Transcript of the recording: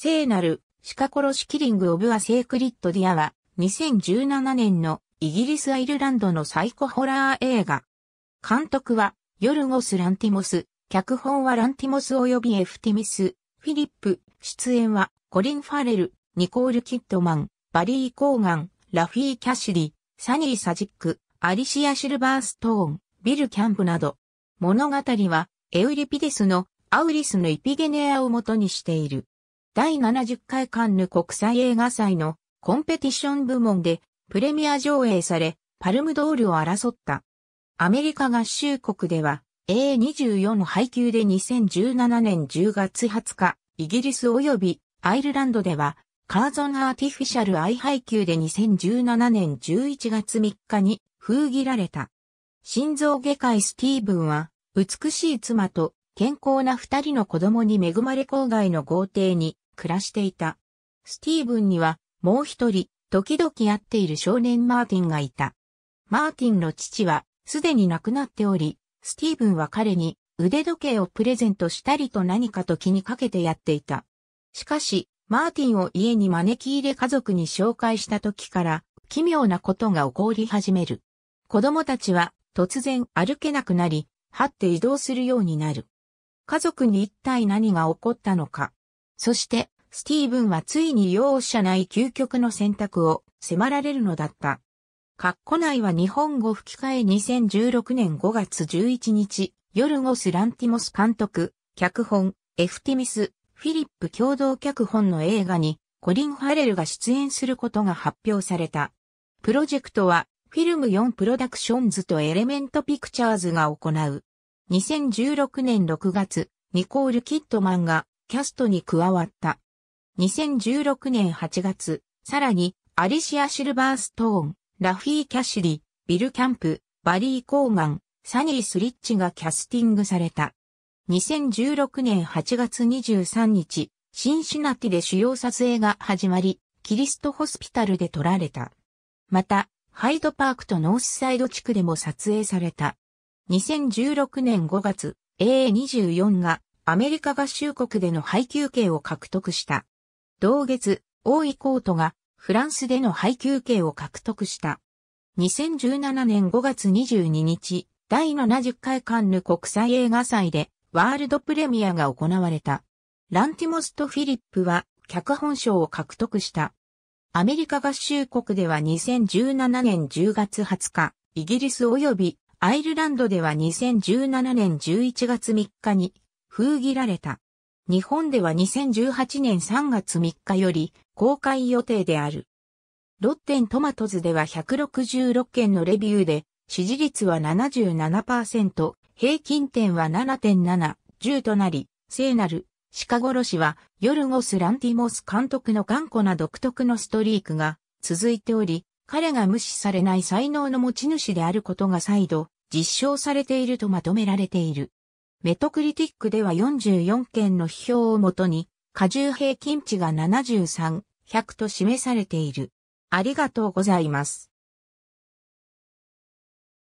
聖なる、鹿殺しキリング・オブ・ア・セークリッド・ディアは、2017年のイギリス・アイルランドのサイコホラー映画。監督は、ヨルゴス・ランティモス、脚本はランティモス及びエフティミス、フィリップ、出演は、コリン・ファレル、ニコール・キッドマン、バリー・コーガン、ラフィー・キャシリ、サニー・サジック、アリシア・シルバーストーン、ビル・キャンプなど。物語は、エウリピデスのアウリスのイピゲネアを元にしている。第70回カンヌ国際映画祭のコンペティション部門でプレミア上映され、パルムドールを争った。アメリカ合衆国では A24 の配給で2017年10月20日、イギリス及びアイルランドではカーゾンアーティフィシャルアイ配給で2017年11月3日に封切られた。心臓外科医スティーブンは美しい妻と健康な二人の子供に恵まれ郊外の豪邸に暮らしていた。スティーブンにはもう一人、時々会っている少年マーティンがいた。マーティンの父はすでに亡くなっており、スティーブンは彼に腕時計をプレゼントしたりと何かと気にかけてやっていた。しかし、マーティンを家に招き入れ家族に紹介した時から奇妙なことが起こり始める。子供たちは突然歩けなくなり、這って移動するようになる。家族に一体何が起こったのか。そして、スティーブンはついに容赦ない究極の選択を迫られるのだった。カッコ内は日本語吹き替え2016年5月11日、ヨルゴス・ランティモス監督、脚本、エフティミス、フィリップ共同脚本の映画に、コリン・ファレルが出演することが発表された。プロジェクトは、フィルム4プロダクションズとエレメントピクチャーズが行う。2016年6月、ニコール・キットマンがキャストに加わった。2016年8月、さらに、アリシア・シルバーストーン、ラフィー・キャシリ、ビル・キャンプ、バリー・コーガン、サニー・スリッチがキャスティングされた。2016年8月23日、シンシナティで主要撮影が始まり、キリストホスピタルで撮られた。また、ハイドパークとノースサイド地区でも撮影された。2016年5月、A24 がアメリカ合衆国での配給権を獲得した。同月、大井コートがフランスでの配給権を獲得した。2017年5月22日、第70回カンヌ国際映画祭でワールドプレミアが行われた。ランティモスとフィリップは脚本賞を獲得した。アメリカ合衆国では2017年10月20日、イギリス及びアイルランドでは2017年11月3日に封切られた。日本では2018年3月3日より公開予定である。ロッテントマトズでは166件のレビューで、支持率は77%、平均点は7.7、10となり、聖なる、鹿殺しは、ヨルゴス・ランティモス監督の頑固な独特のストリークが続いており、彼が無視されない才能の持ち主であることが再度、実証されているとまとめられている。メトクリティックでは44件の批評をもとに、過重平均値が73、100と示されている。ありがとうございます。